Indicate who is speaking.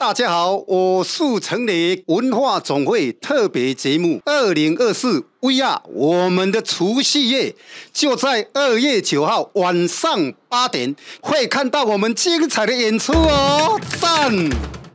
Speaker 1: 大家好，我是城内文化总会特别节目二零二四 VR》，我们的除夕夜就在二月九号晚上八点，会看到我们精彩的演出哦，赞！